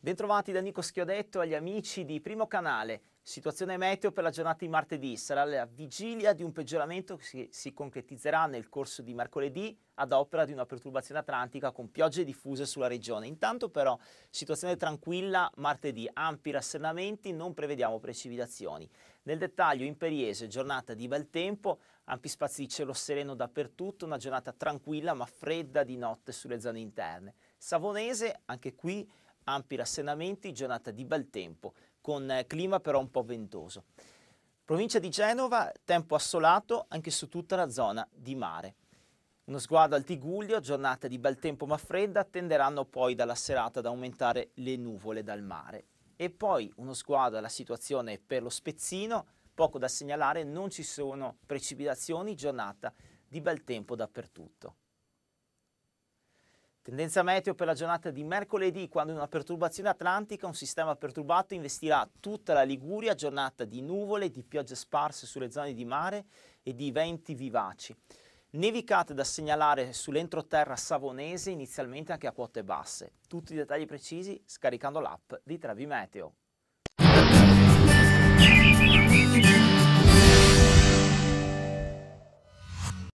Bentrovati da Nico Schiodetto agli amici di Primo Canale. Situazione meteo per la giornata di martedì. Sarà la vigilia di un peggioramento che si, si concretizzerà nel corso di mercoledì ad opera di una perturbazione atlantica con piogge diffuse sulla regione. Intanto però situazione tranquilla martedì, ampi rassennamenti, non prevediamo precipitazioni. Nel dettaglio in Periese giornata di bel tempo, ampi spazi di cielo sereno dappertutto, una giornata tranquilla ma fredda di notte sulle zone interne. Savonese anche qui ampi rassenamenti, giornata di bel tempo, con eh, clima però un po' ventoso. Provincia di Genova, tempo assolato anche su tutta la zona di mare. Uno sguardo al Tiguglio, giornata di bel tempo ma fredda, tenderanno poi dalla serata ad aumentare le nuvole dal mare. E poi uno sguardo alla situazione per lo Spezzino, poco da segnalare, non ci sono precipitazioni, giornata di bel tempo dappertutto. Tendenza meteo per la giornata di mercoledì, quando una perturbazione atlantica, un sistema perturbato, investirà tutta la Liguria, giornata di nuvole, di piogge sparse sulle zone di mare e di venti vivaci. Nevicate da segnalare sull'entroterra savonese, inizialmente anche a quote basse. Tutti i dettagli precisi scaricando l'app di Travi Meteo.